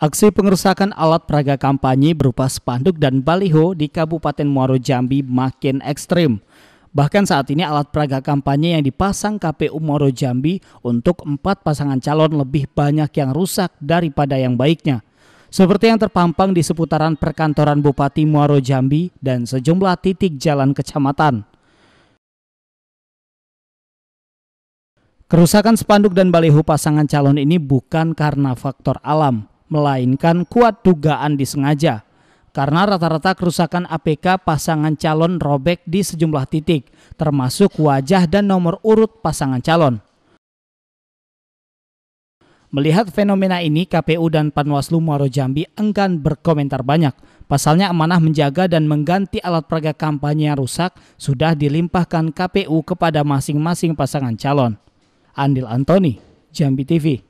Aksi pengerusakan alat peraga kampanye berupa spanduk dan baliho di Kabupaten Muaro Jambi makin ekstrim. Bahkan saat ini alat peraga kampanye yang dipasang KPU Muaro Jambi untuk empat pasangan calon lebih banyak yang rusak daripada yang baiknya. Seperti yang terpampang di seputaran perkantoran Bupati Muaro Jambi dan sejumlah titik jalan kecamatan. Kerusakan spanduk dan baliho pasangan calon ini bukan karena faktor alam, melainkan kuat dugaan disengaja. Karena rata-rata kerusakan APK pasangan calon robek di sejumlah titik, termasuk wajah dan nomor urut pasangan calon. Melihat fenomena ini, KPU dan Panwaslu Muaro Jambi enggan berkomentar banyak. Pasalnya amanah menjaga dan mengganti alat peraga kampanye yang rusak sudah dilimpahkan KPU kepada masing-masing pasangan calon. Andil Antoni, Jambi TV.